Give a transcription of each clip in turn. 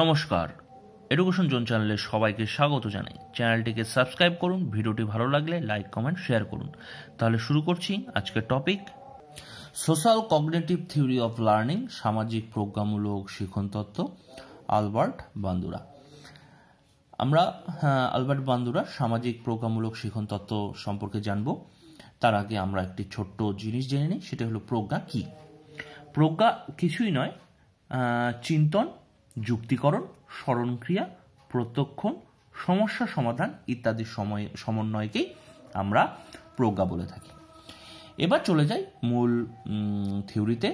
নমস্কার education zone চ্যানেলে সবাইকে স্বাগত জানাই চ্যানেলটিকে সাবস্ক্রাইব করুন ভিডিওটি ভালো লাগলে লাইক কমেন্ট শেয়ার করুন তাহলে শুরু করছি আজকের topic social cognitive theory of learning সামাজিক প্রজ্ঞামূলক শিখন তত্ত্ব আলবার্ট বান্দুরা আমরা হ্যাঁ, আলবার্ট বান্দুরা সামাজিক প্রজ্ঞামূলক শিখন তত্ত্ব সম্পর্কে জানব তার আগে আমরা একটি ছোট্ট জিনিস জেনে নিই সেটা হলো প্রজ্ঞা কি প্রজ্ঞা কিছুই নয় চিন্তন যুক্তিকরণ স্মরণক্রিয়া প্রত্যক্ষণ সমস্যা সমাধান ইত্যাদি সময় সমন্বয়কেই আমরা প্রজ্ঞা বলে থাকি এবার চলে যাই মূল থিওরিতে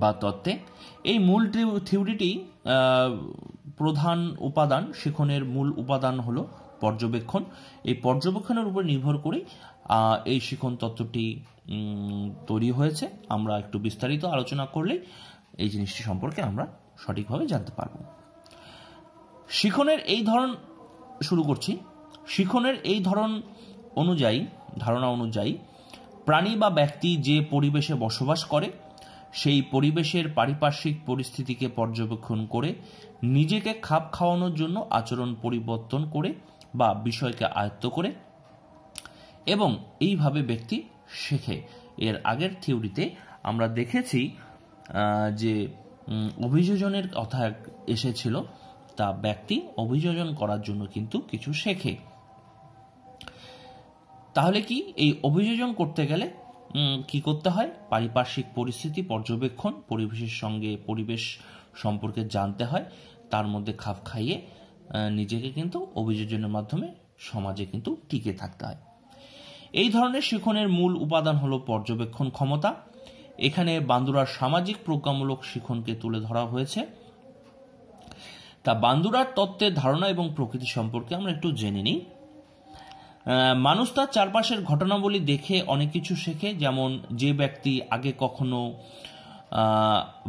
বা তত্ত্বে এই মূল থিওরিটি প্রধান উপাদান শিখনের মূল উপাদান হল পর্যবেক্ষণ এই পর্যবেক্ষণের উপর নির্ভর করেই এই শিখন তত্ত্বটি তৈরি হয়েছে আমরা একটু বিস্তারিত আলোচনা করলেই এই জিনিসটি সম্পর্কে আমরা সঠিকভাবে জানতে পারব শিখনের এই ধরন শুরু করছি শিখনের এই ধরন অনুযায়ী ধারণা অনুযায়ী প্রাণী বা ব্যক্তি যে পরিবেশে বসবাস করে সেই পরিবেশের পারিপার্শ্বিক পরিস্থিতিকে পর্যবেক্ষণ করে নিজেকে খাপ খাওয়ানোর জন্য আচরণ পরিবর্তন করে বা বিষয়কে আয়ত্ত করে এবং এইভাবে ব্যক্তি শেখে এর আগের থিওরিতে আমরা দেখেছি যে অভিযোজনের কথা এসেছিল তা ব্যক্তি অভিযোজন করার জন্য কিন্তু কিছু শেখে তাহলে কি এই অভিযোজন করতে গেলে কি করতে হয় পারিপার্শ্বিক পরিস্থিতি পর্যবেক্ষণ পরিবেশের সঙ্গে পরিবেশ সম্পর্কে জানতে হয় তার মধ্যে খাপ খাইয়ে নিজেকে কিন্তু অভিযোজনের মাধ্যমে সমাজে কিন্তু টিকে থাকতে হয় এই ধরনের শিখনের মূল উপাদান হলো পর্যবেক্ষণ ক্ষমতা এখানে বান্দুরার সামাজিক প্রজ্ঞামূলক শিখনকে তুলে ধরা হয়েছে তা বান্দুরার তত্ত্বের ধারণা এবং প্রকৃতি সম্পর্কে আমরা একটু জেনে নিই মানুষ তার চারপাশের ঘটনাবলী দেখে অনেক কিছু শেখে যেমন যে ব্যক্তি আগে কখনো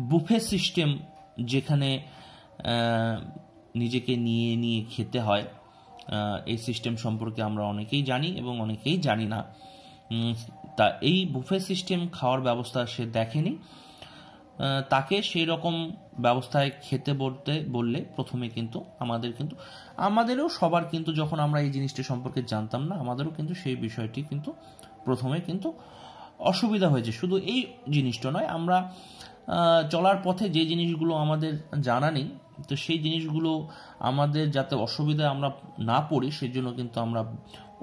বুফে সিস্টেম যেখানে নিজেকে নিয়ে নিয়ে খেতে হয় এই সিস্টেম সম্পর্কে আমরা অনেকেই জানি এবং অনেকেই জানি না তা এই বুফে সিস্টেম খাওয়ার ব্যবস্থা সে দেখেনি তাকে সেই রকম ব্যবস্থায় খেতে বলতে বললে প্রথমে কিন্তু আমাদের কিন্তু আমাদেরও সবার কিন্তু যখন আমরা এই জিনিসটি সম্পর্কে জানতাম না আমাদেরও কিন্তু সেই বিষয়টি কিন্তু প্রথমে কিন্তু অসুবিধা হয়েছে শুধু এই জিনিসটা নয় আমরা চলার পথে যে জিনিসগুলো আমাদের জানা নেই তো সেই জিনিসগুলো আমাদের যাতে অসুবিধা আমরা না পড়ি সেজন্য কিন্তু আমরা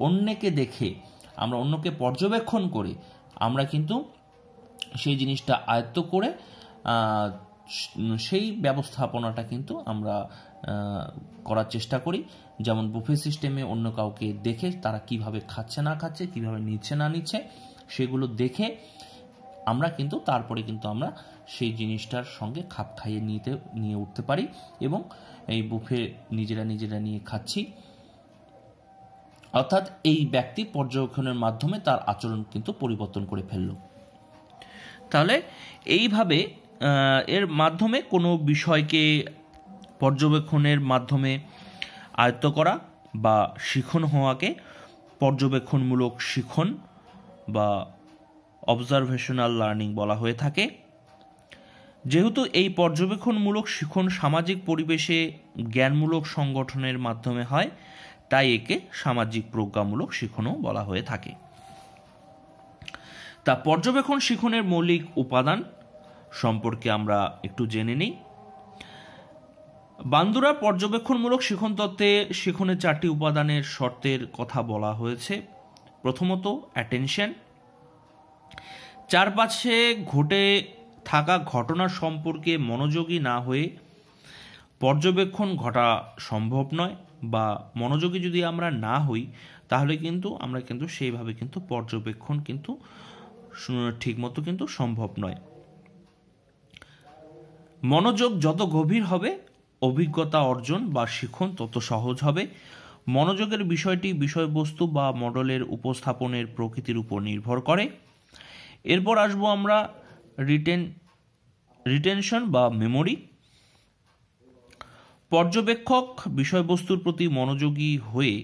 অন্যকে দেখে আমরা অন্যকে পর্যবেক্ষণ করে আমরা কিন্তু সেই জিনিসটা আয়ত্ত করে সেই ব্যবস্থাপনাটা কিন্তু আমরা করার চেষ্টা করি যেমন বুফে সিস্টেমে অন্য কাউকে দেখে তারা কিভাবে খাচ্ছে না খাচ্ছে কিভাবে নিচ্ছে না নিচ্ছে সেগুলো দেখে আমরা কিন্তু তারপরে কিন্তু আমরা সেই জিনিসটার সঙ্গে খাপ খাইয়ে নিতে নিয়ে উঠতে পারি এবং এই বুফে নিজেরা নিজেরা নিয়ে খাচ্ছি অর্থাৎ এই ব্যক্তি পর্যবেক্ষণের মাধ্যমে তার আচরণ কিন্তু পরিবর্তন করে ফেলল তাহলে এইভাবে এর মাধ্যমে কোনো বিষয়কে পর্যবেক্ষণের মাধ্যমে আয়ত্ত করা বা শিখন হওয়াকে পর্যবেক্ষণমূলক শিখন বা অবজারভেশনাল লার্নিং বলা হয়ে থাকে যেহেতু এই পর্যবেক্ষণমূলক শিখন সামাজিক পরিবেশে জ্ঞানমূলক সংগঠনের মাধ্যমে হয় তাই একে সামাজিক প্রজ্ঞামূলক শিখনও বলা হয়ে থাকে তা পর্যবেক্ষণ শিখনের মৌলিক উপাদান সম্পর্কে আমরা একটু জেনে নিই বান্দুরা পর্যবেক্ষণমূলক শিখন তত্ত্বে শিখনের চারটি উপাদানের শর্তের কথা বলা হয়েছে প্রথমত অ্যাটেনশন চারপাশে ঘটে থাকা ঘটনা সম্পর্কে মনোযোগী না হয়ে পর্যবেক্ষণ ঘটা সম্ভব নয় বা মনোযোগী যদি আমরা না হই তাহলে কিন্তু আমরা কিন্তু সেইভাবে কিন্তু পর্যবেক্ষণ কিন্তু ঠিকমতো কিন্তু সম্ভব নয় মনোযোগ যত গভীর হবে অভিজ্ঞতা অর্জন বা শিখন তত সহজ হবে মনোযোগের বিষয়টি বিষয়বস্তু বা মডেলের উপস্থাপনের প্রকৃতির উপর নির্ভর করে এরপর আসবো আমরা রিটেন রিটেনশন বা মেমোরি পর্যবেক্ষক বিষয়বস্তুর প্রতি মনোযোগী হয়ে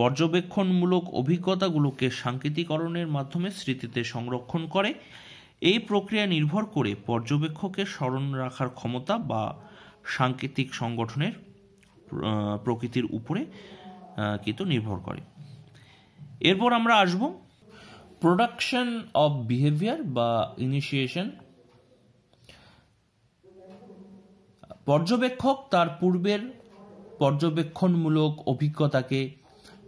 পর্যবেক্ষণমূলক অভিজ্ঞতাগুলোকে সাংকেতিকরণের মাধ্যমে স্মৃতিতে সংরক্ষণ করে এই প্রক্রিয়া নির্ভর করে পর্যবেক্ষকের স্মরণ রাখার ক্ষমতা বা সাংকেতিক সংগঠনের প্রকৃতির উপরে কিন্তু নির্ভর করে এরপর আমরা আসব প্রোডাকশন অফ বিহেভিয়ার বা ইনিশিয়েশন পর্যবেক্ষক তার পূর্বের পর্যবেক্ষণমূলক অভিজ্ঞতাকে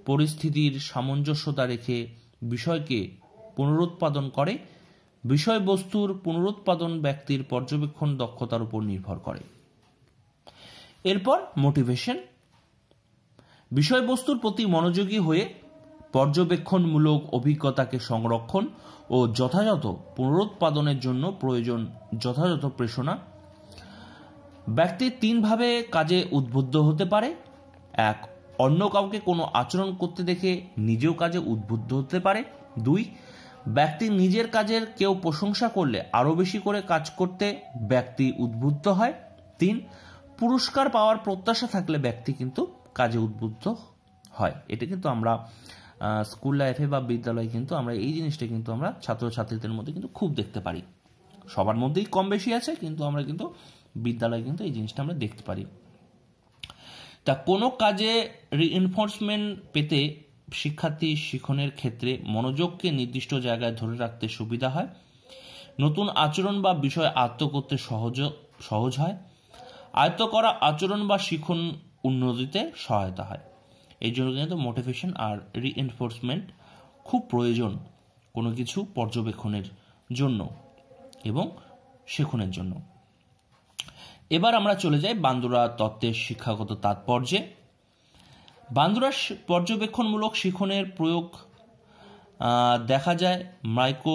পরিস্থিতির সামঞ্জস্যতা রেখে বিষয়কে পুনরুৎপাদন করে বিষয়বস্তুর পুনরুৎপাদন ব্যক্তির পর্যবেক্ষণ দক্ষতার উপর নির্ভর করে এরপর মোটিভেশন বিষয়বস্তুর প্রতি মনোযোগী হয়ে পর্যবেক্ষণমূলক অভিজ্ঞতাকে সংরক্ষণ ও যথাযথ পুনরুৎপাদনের জন্য প্রয়োজন যথাযথ প্রেষণা ব্যক্তি তিনভাবে কাজে উদ্বুদ্ধ হতে পারে এক অন্য কাউকে কোনো আচরণ করতে দেখে নিজেও কাজে উদ্বুদ্ধ হতে পারে দুই ব্যক্তি নিজের কাজের কেউ প্রশংসা করলে আরও বেশি করে কাজ করতে ব্যক্তি উদ্বুদ্ধ হয় তিন পুরস্কার পাওয়ার প্রত্যাশা থাকলে ব্যক্তি কিন্তু কাজে উদ্বুদ্ধ হয় এটা কিন্তু আমরা স্কুল লাইফে বা বিদ্যালয়ে কিন্তু আমরা এই জিনিসটা কিন্তু আমরা ছাত্রছাত্রীদের মধ্যে কিন্তু খুব দেখতে পারি সবার মধ্যেই কম বেশি আছে কিন্তু আমরা কিন্তু বিদ্যালয়ে কিন্তু এই জিনিসটা আমরা দেখতে পারি তা কোনো কাজে রিএনফোর্সমেন্ট পেতে শিক্ষার্থী শিখনের ক্ষেত্রে মনোযোগকে নির্দিষ্ট জায়গায় ধরে রাখতে সুবিধা হয় নতুন আচরণ বা বিষয় আয়ত্ত করতে সহজ সহজ হয় আয়ত্ত করা আচরণ বা শিখন উন্নতিতে সহায়তা হয় এই জন্য কিন্তু মোটিভেশন আর রিএনফোর্সমেন্ট খুব প্রয়োজন কোনো কিছু পর্যবেক্ষণের জন্য এবং শেখনের জন্য এবার আমরা চলে যাই বান্দুরা তত্ত্বের শিক্ষাগত তাৎপর্যে বান্দুরা পর্যবেক্ষণমূলক শিখনের প্রয়োগ দেখা যায় মাইক্রো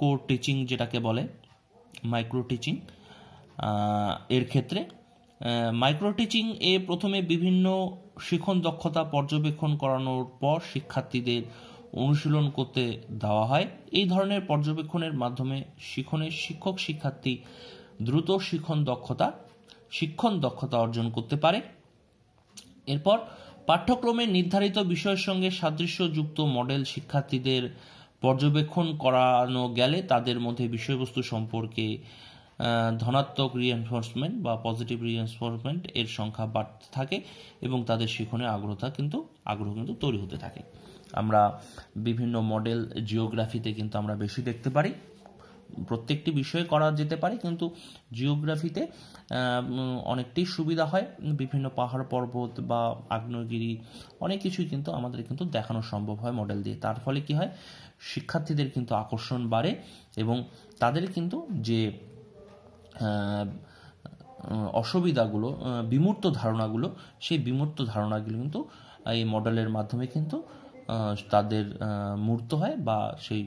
কো টিচিং যেটাকে বলে মাইক্রো টিচিং এর ক্ষেত্রে মাইক্রো টিচিং এ প্রথমে বিভিন্ন শিখন দক্ষতা পর্যবেক্ষণ করানোর পর শিক্ষার্থীদের অনুশীলন করতে দেওয়া হয় এই ধরনের পর্যবেক্ষণের মাধ্যমে শিখনের শিক্ষক শিক্ষার্থী দ্রুত শিক্ষণ দক্ষতা শিক্ষণ দক্ষতা অর্জন করতে পারে এরপর পাঠ্যক্রমে নির্ধারিত বিষয়ের সঙ্গে সাদৃশ্যযুক্ত মডেল শিক্ষার্থীদের পর্যবেক্ষণ করানো গেলে তাদের মধ্যে বিষয়বস্তু সম্পর্কে ধনাত্মক রিএনফোর্সমেন্ট বা পজিটিভ রিএনফোর্সমেন্ট এর সংখ্যা বাড়তে থাকে এবং তাদের শিখনে আগ্রহতা কিন্তু আগ্রহ কিন্তু তৈরি হতে থাকে আমরা বিভিন্ন মডেল জিওগ্রাফিতে কিন্তু আমরা বেশি দেখতে পারি প্রত্যেকটি বিষয়ে করা যেতে পারে কিন্তু জিওগ্রাফিতে অনেকটাই সুবিধা হয় বিভিন্ন পাহাড় পর্বত বা আগ্নেয়গিরি অনেক কিছুই কিন্তু আমাদের কিন্তু দেখানো সম্ভব হয় মডেল দিয়ে তার ফলে কি হয় শিক্ষার্থীদের কিন্তু আকর্ষণ বাড়ে এবং তাদের কিন্তু যে অসুবিধাগুলো বিমূর্ত ধারণাগুলো সেই বিমূর্ত ধারণাগুলো কিন্তু এই মডেলের মাধ্যমে কিন্তু তাদের মূর্ত হয় বা সেই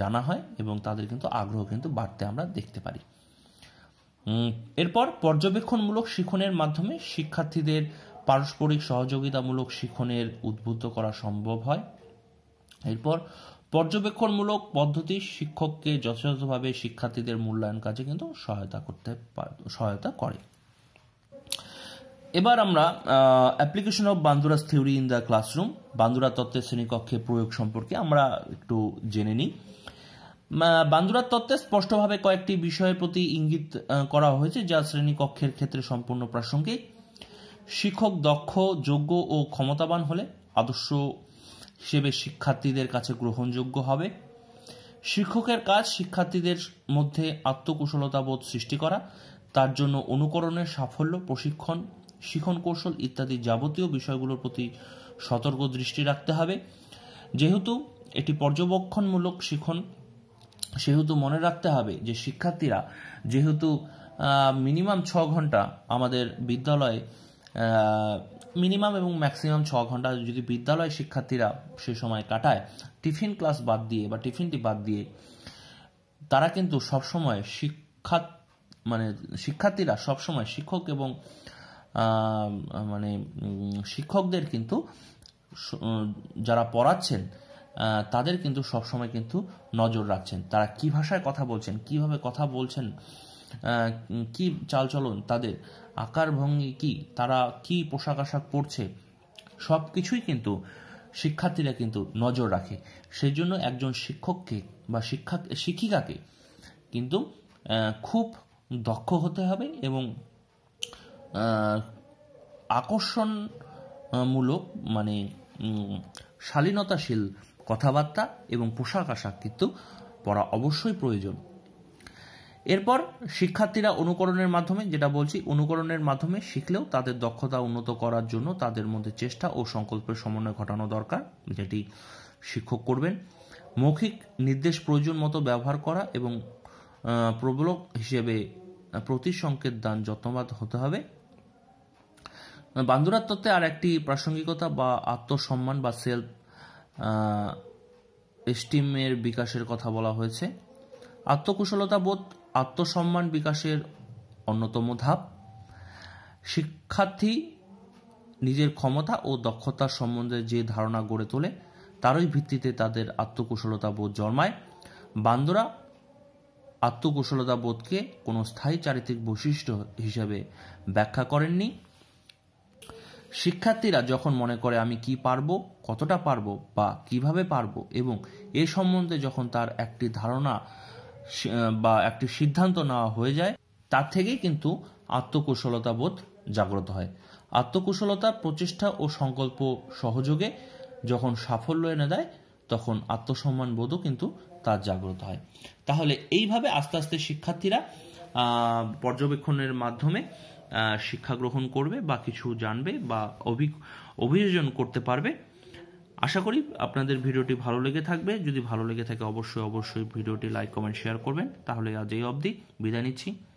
জানা হয় এবং তাদের কিন্তু আগ্রহ কিন্তু বাড়তে আমরা দেখতে পারি এরপর পর্যবেক্ষণমূলক শিখনের মাধ্যমে শিক্ষার্থীদের পারস্পরিক সহযোগিতামূলক শিখনের উদ্বুদ্ধ করা সম্ভব হয় এরপর পর্যবেক্ষণমূলক পদ্ধতি শিক্ষককে যথাযথভাবে শিক্ষার্থীদের মূল্যায়ন কাজে কিন্তু সহায়তা করতে সহায়তা করে এবার আমরা application of Bandura's theory in the classroom Bandura তত্ত্বের শ্রেণীকক্ষে প্রয়োগ সম্পর্কে আমরা একটু জেনে নিই বান্দুরার তত্ত্বে স্পষ্টভাবে কয়েকটি বিষয়ের প্রতি ইঙ্গিত করা হয়েছে যা শ্রেণীকক্ষের ক্ষেত্রে সম্পূর্ণ প্রাসঙ্গিক শিক্ষক দক্ষ যোগ্য ও ক্ষমতাবান হলে আদর্শ হিসেবে শিক্ষার্থীদের কাছে গ্রহণযোগ্য হবে শিক্ষকের কাজ শিক্ষার্থীদের মধ্যে আত্মকুশলতাবোধ সৃষ্টি করা তার জন্য অনুকরণের সাফল্য প্রশিক্ষণ শিখন কৌশল ইত্যাদি যাবতীয় বিষয়গুলোর প্রতি সতর্ক দৃষ্টি রাখতে হবে যেহেতু এটি পর্যবেক্ষণমূলক শিখন সেহেতু মনে রাখতে হবে যে শিক্ষার্থীরা যেহেতু মিনিমাম ছ ঘন্টা আমাদের বিদ্যালয়ে মিনিমাম এবং ম্যাক্সিমাম ছ ঘন্টা যদি বিদ্যালয় শিক্ষার্থীরা সে সময় কাটায় টিফিন ক্লাস বাদ দিয়ে বা টিফিনটি বাদ দিয়ে তারা কিন্তু সবসময় শিক্ষা মানে শিক্ষার্থীরা সবসময় শিক্ষক এবং মানে শিক্ষকদের কিন্তু যারা পড়াচ্ছেন তাদের কিন্তু সবসময় কিন্তু নজর রাখছেন তারা কি ভাষায় কথা বলছেন কিভাবে কথা বলছেন কি চালচলন তাদের আকার ভঙ্গি কি তারা কি পোশাক আশাক পরছে সব কিছুই কিন্তু শিক্ষার্থীরা কিন্তু নজর রাখে সেই জন্য একজন শিক্ষককে বা শিক্ষা শিক্ষিকাকে কিন্তু খুব দক্ষ হতে হবে এবং আকর্ষণমূলক মানে শালীনতাশীল কথাবার্তা এবং পোশাক আশাক কিন্তু পড়া অবশ্যই প্রয়োজন এরপর শিক্ষার্থীরা অনুকরণের মাধ্যমে যেটা বলছি অনুকরণের মাধ্যমে শিখলেও তাদের দক্ষতা উন্নত করার জন্য তাদের মধ্যে চেষ্টা ও সংকল্পের সমন্বয় ঘটানো দরকার যেটি শিক্ষক করবেন মৌখিক নির্দেশ প্রয়োজন মতো ব্যবহার করা এবং প্রবলক হিসেবে প্রতি সংকেত দান যত্নবাদ হতে হবে বান্দুরার তত্ত্বে আর একটি প্রাসঙ্গিকতা বা আত্মসম্মান বা সেলফ এস্টিমের বিকাশের কথা বলা হয়েছে আত্মকুশলতা বোধ আত্মসম্মান বিকাশের অন্যতম ধাপ শিক্ষার্থী নিজের ক্ষমতা ও দক্ষতা সম্বন্ধে যে ধারণা গড়ে তোলে তারই ভিত্তিতে তাদের আত্মকুশলতা বোধ জন্মায় বান্দরা আত্মকুশলতা বোধকে কোনো স্থায়ী চারিত্রিক বৈশিষ্ট্য হিসাবে ব্যাখ্যা করেননি শিক্ষার্থীরা যখন মনে করে আমি কি পারবো কতটা পারবো বা কিভাবে পারবো এবং এ সম্বন্ধে যখন তার একটি ধারণা বা একটি সিদ্ধান্ত নেওয়া হয়ে যায় তার থেকেই কিন্তু আত্মকুশলতা বোধ জাগ্রত হয় আত্মকুশলতা প্রচেষ্টা ও সংকল্প সহযোগে যখন সাফল্য এনে দেয় তখন আত্মসম্মান বোধও কিন্তু তার জাগ্রত হয় তাহলে এইভাবে আস্তে আস্তে শিক্ষার্থীরা পর্যবেক্ষণের মাধ্যমে শিক্ষা গ্রহণ করবে বা কিছু জানবে বা অভি অভিযোজন করতে পারবে আশা করি আপনাদের ভিডিওটি ভালো লেগে থাকবে যদি ভালো লেগে থাকে অবশ্যই অবশ্যই ভিডিওটি লাইক কমেন্ট শেয়ার করবেন তাহলে আজ এই অবধি বিদায় নিচ্ছি